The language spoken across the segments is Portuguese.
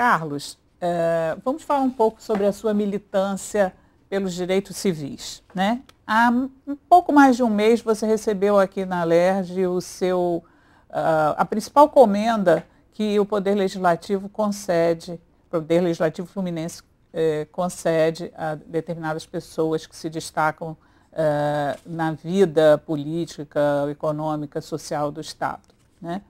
Carlos, é, vamos falar um pouco sobre a sua militância pelos direitos civis. Né? Há um pouco mais de um mês você recebeu aqui na LERJ o seu, uh, a principal comenda que o Poder Legislativo concede, o Poder Legislativo Fluminense é, concede a determinadas pessoas que se destacam é, na vida política, econômica, social do Estado. Né?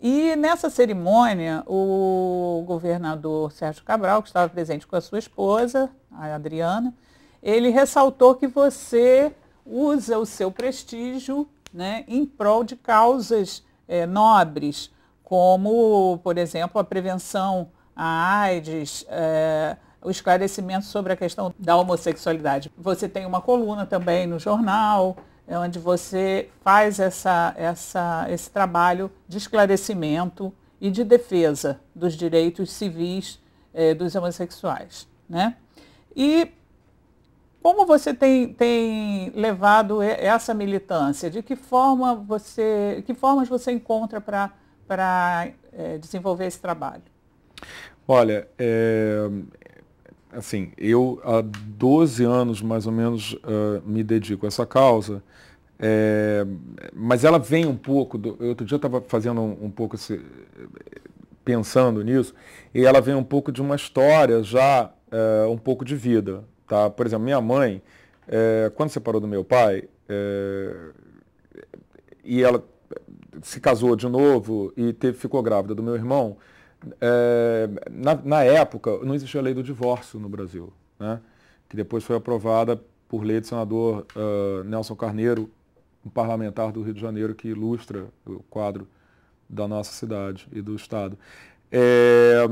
E nessa cerimônia, o governador Sérgio Cabral, que estava presente com a sua esposa, a Adriana, ele ressaltou que você usa o seu prestígio né, em prol de causas é, nobres, como, por exemplo, a prevenção à AIDS, é, o esclarecimento sobre a questão da homossexualidade. Você tem uma coluna também no jornal, é onde você faz essa, essa, esse trabalho de esclarecimento e de defesa dos direitos civis é, dos homossexuais. Né? E como você tem, tem levado essa militância? De que forma você, que formas você encontra para é, desenvolver esse trabalho? Olha, é, assim, eu há 12 anos mais ou menos uh, me dedico a essa causa, é, mas ela vem um pouco, do, outro dia eu estava fazendo um, um pouco esse, pensando nisso, e ela vem um pouco de uma história já uh, um pouco de vida, tá? Por exemplo, minha mãe, é, quando separou do meu pai, é, e ela se casou de novo e teve, ficou grávida do meu irmão, é, na, na, época, não existia a lei do divórcio no Brasil, né? que depois foi aprovada por lei do senador uh, Nelson Carneiro, um parlamentar do Rio de Janeiro que ilustra o quadro da nossa cidade e do Estado. É,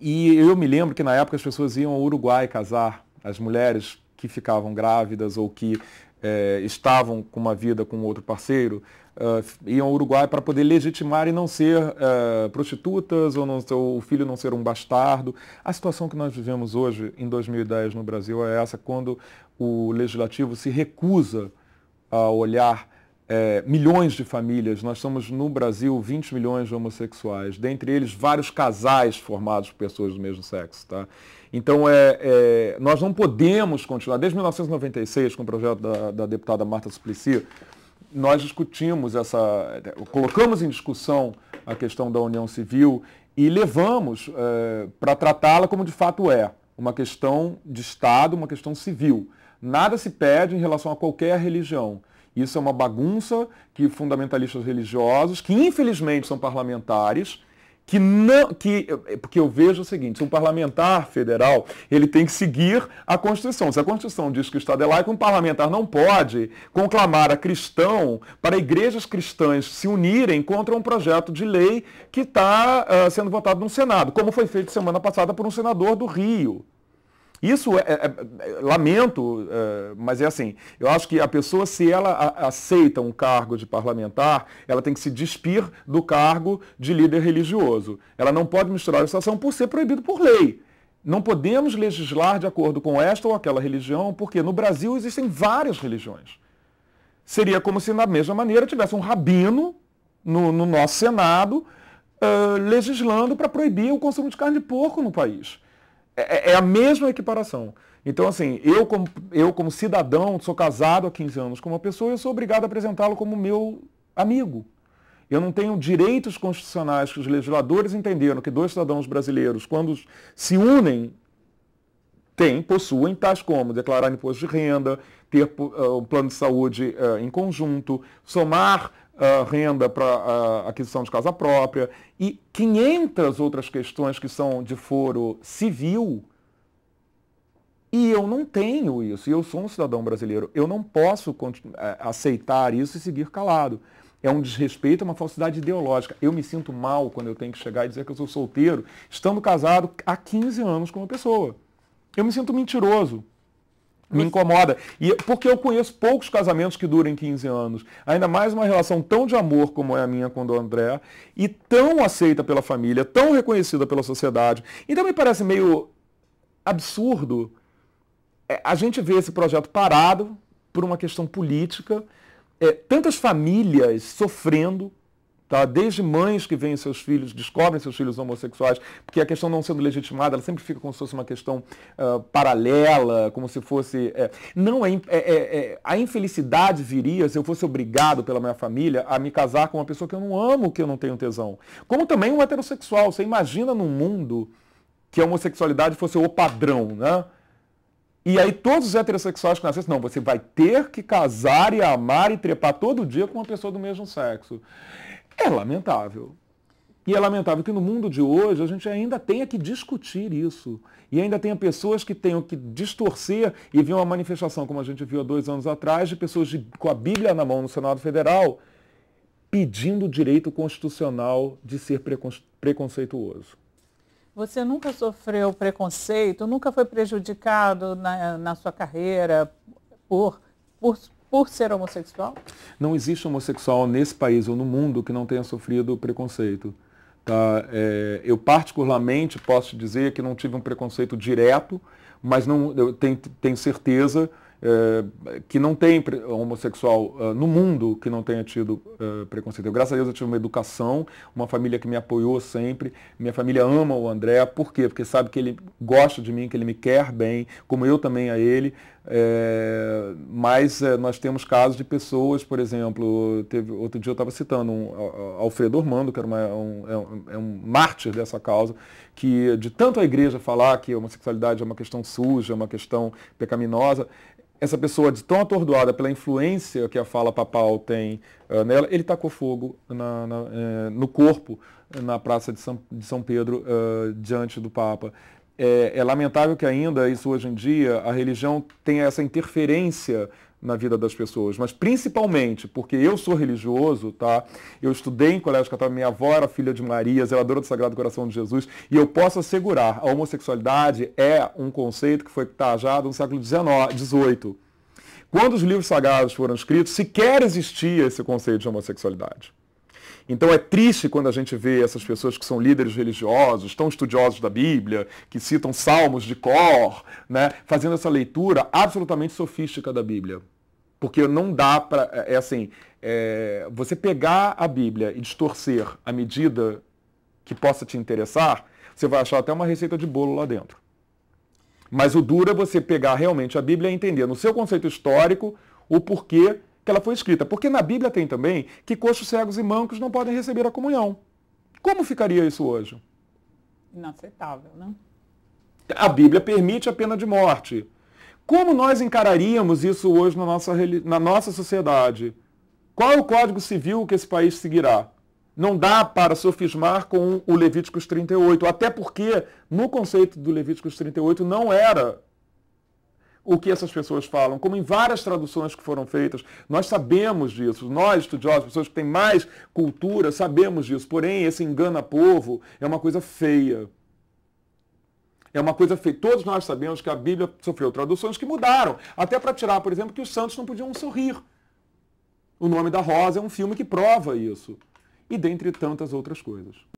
e eu me lembro que na época as pessoas iam ao Uruguai casar, as mulheres que ficavam grávidas ou que é, estavam com uma vida com outro parceiro, uh, iam ao Uruguai para poder legitimar e não ser uh, prostitutas ou, não, ou, o filho não ser um bastardo. A situação que nós vivemos hoje, em 2010, no Brasil, é essa, quando o legislativo se recusa a olhar é, milhões de famílias, nós somos no Brasil 20 milhões de homossexuais, dentre eles vários casais formados por pessoas do mesmo sexo. Tá? Então, é, é nós não podemos continuar. Desde 1996, com o projeto da, da deputada Marta Suplicy, nós discutimos essa, colocamos em discussão a questão da união civil e levamos é, para tratá-la como de fato é, uma questão de Estado, uma questão civil. Nada se pede em relação a qualquer religião. Isso é uma bagunça que fundamentalistas religiosos, que infelizmente são parlamentares, que não que é, porque eu vejo o seguinte, um parlamentar federal, ele tem que seguir a Constituição. Se a Constituição diz que o Estado é laico, um parlamentar não pode conclamar a cristão para igrejas cristãs se unirem contra um projeto de lei que está uh, sendo votado no Senado, como foi feito semana passada por um senador do Rio. Isso é, é, é lamento, é, mas é assim. Eu acho que a pessoa, se ela a, aceita um cargo de parlamentar, ela tem que se despir do cargo de líder religioso. Ela não pode misturar a situação por ser proibido por lei. Não podemos legislar de acordo com esta ou aquela religião, porque no Brasil existem várias religiões. Seria como se, da mesma maneira, tivesse um rabino no, no nosso Senado uh, legislando para proibir o consumo de carne de porco no país. É, é, é, a mesma equiparação. Então, assim, eu como, eu como cidadão, sou casado há 15 anos com uma pessoa, eu sou obrigado a apresentá-lo como meu amigo. Eu não tenho direitos constitucionais que os legisladores entenderam que dois cidadãos brasileiros, quando se unem, têm, possuem, tais como declarar imposto de renda, ter uh, um plano de saúde uh, em conjunto, somar uh, renda para uh, ah, aquisição de casa própria e 500 outras questões que são de foro civil. E eu não tenho isso, e eu sou um cidadão brasileiro, eu não posso ah, aceitar isso e seguir calado. É um desrespeito, é uma falsidade ideológica. Eu me sinto mal quando eu tenho que chegar e dizer que eu sou solteiro, estando casado há 15 anos com uma pessoa. Eu me sinto mentiroso. Me incomoda. E, porque eu conheço poucos casamentos que durem 15 anos. Ainda mais uma relação tão de amor como é a minha com o André, e tão aceita pela família, tão reconhecida pela sociedade. Então me parece meio absurdo é, a gente ver esse projeto parado por uma questão política, é, tantas famílias sofrendo Tá? Desde mães que veem seus filhos, descobrem seus filhos homossexuais, porque a questão não sendo legitimada, ela sempre fica como se fosse uma questão uh, paralela, como se fosse. É, não, é, é, é, é, a infelicidade viria se eu fosse obrigado pela minha família a me casar com uma pessoa que eu não amo, que eu não tenho tesão. Como também um heterossexual. Você imagina num mundo que a homossexualidade fosse o padrão, né? E aí todos os heterossexuais que nascessem, não, você vai ter que casar e amar e trepar todo dia com uma pessoa do mesmo sexo. É lamentável. E é lamentável que no mundo de hoje a gente ainda tenha que discutir isso. E ainda tenha pessoas que tenham que distorcer e ver uma manifestação, como a gente viu há dois anos atrás, de pessoas de, com a Bíblia na mão no Senado Federal, pedindo o direito constitucional de ser precon, preconceituoso. Você nunca sofreu preconceito, nunca foi prejudicado na, na sua carreira por, por por ser homossexual? Não existe homossexual nesse país ou no mundo que não tenha sofrido preconceito. Tá? É, eu particularmente posso dizer que não tive um preconceito direto, mas não, eu tenho, tenho certeza eh, que não tem homossexual eh, no mundo que não tenha tido eh, preconceito. Eu, graças a Deus eu tive uma educação, uma família que me apoiou sempre. Minha família ama o André, por quê? Porque sabe que ele gosta de mim, que ele me quer bem, como eu também a ele. É, mas é, nós temos casos de pessoas, por exemplo, teve, outro dia eu estava citando um, um, Alfredo Ormando, que era uma, é um, é, um, mártir dessa causa, que de tanto a igreja falar que a homossexualidade é uma questão suja, é uma questão pecaminosa, essa pessoa de tão atordoada pela influência que a fala papal tem uh, nela, ele tacou fogo na, na, eh, no corpo eh, na Praça de São, de São Pedro uh, diante do Papa. É, é, lamentável que ainda isso hoje em dia a religião tenha essa interferência na vida das pessoas, mas principalmente porque eu sou religioso, tá? Eu estudei em colégio católico, minha avó era filha de Maria, zeladora do Sagrado Coração de Jesus, e eu posso assegurar, a homossexualidade é um conceito que foi tajado no século XVIII. Quando os livros sagrados foram escritos, sequer existia esse conceito de homossexualidade. Então é triste quando a gente vê essas pessoas que são líderes religiosos, tão estudiosos da Bíblia, que citam salmos de cor, né, fazendo essa leitura absolutamente sofística da Bíblia. Porque não dá para. É, é assim, é, você pegar a Bíblia e distorcer à medida que possa te interessar, você vai achar até uma receita de bolo lá dentro. Mas o duro é você pegar realmente a Bíblia e entender no seu conceito histórico o porquê que ela foi escrita. Porque na Bíblia tem também que coxos, cegos e mancos não podem receber a comunhão. Como ficaria isso hoje? Inaceitável, não? Né? A Bíblia permite a pena de morte. Como nós encararíamos isso hoje na nossa, na nossa sociedade? Qual é o código civil que esse país seguirá? Não dá para sofismar com o Levíticos 38, até porque no conceito do Levíticos 38 não era o que essas pessoas falam, como em várias traduções que foram feitas. Nós sabemos disso, nós estudiosos, pessoas que têm mais cultura, sabemos disso. Porém, esse engana-povo é uma coisa feia. É uma coisa feia. Todos nós sabemos que a Bíblia sofreu traduções que mudaram, até para tirar, por exemplo, que os santos não podiam sorrir. O Nome da Rosa é um filme que prova isso. E dentre tantas outras coisas.